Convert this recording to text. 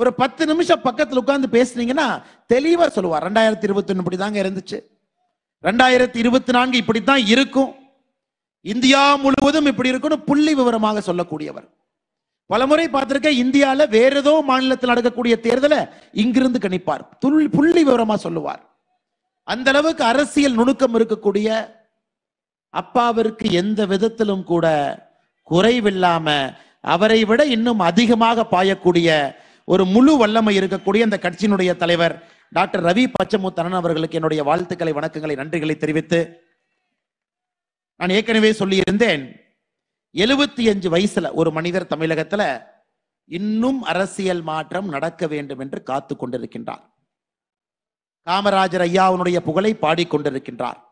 ஒரு பத்து நிமிஷம் பக்கத்தில் உட்காந்து பேசுனீங்கன்னா தெளிவா சொல்லுவார் ரெண்டாயிரத்தி இருபத்தி ஒண்ணு இப்படிதாங்க தாங்க இருந்துச்சு ரெண்டாயிரத்தி இருபத்தி நான்கு இப்படித்தான் இருக்கும் இந்தியா முழுவதும் இப்படி இருக்கும்னு புள்ளி விவரமாக சொல்லக்கூடியவர் பலமுறை பார்த்திருக்கேன் இந்தியாவில் வேற ஏதோ மாநிலத்தில் நடக்கக்கூடிய தேர்தலை இங்கிருந்து கணிப்பார் புள்ளி விவரமா சொல்லுவார் அந்த அளவுக்கு அரசியல் நுணுக்கம் இருக்கக்கூடிய அப்பாவிற்கு எந்த விதத்திலும் கூட குறைவில்லாம அவரை விட இன்னும் அதிகமாக பாயக்கூடிய ஒரு முழு வல்லமை இருக்கக்கூடிய அந்த கட்சியினுடைய தலைவர் டாக்டர் ரவி பச்சமுத்தனன் அவர்களுக்கு என்னுடைய வாழ்த்துக்களை வணக்கங்களை நன்றிகளை தெரிவித்து நான் ஏற்கனவே சொல்லியிருந்தேன் எழுபத்தி அஞ்சு வயசுல ஒரு மனிதர் தமிழகத்துல இன்னும் அரசியல் மாற்றம் நடக்க வேண்டும் என்று காத்து கொண்டிருக்கின்றார் காமராஜர் ஐயாவுனுடைய புகழை பாடிக்கொண்டிருக்கின்றார்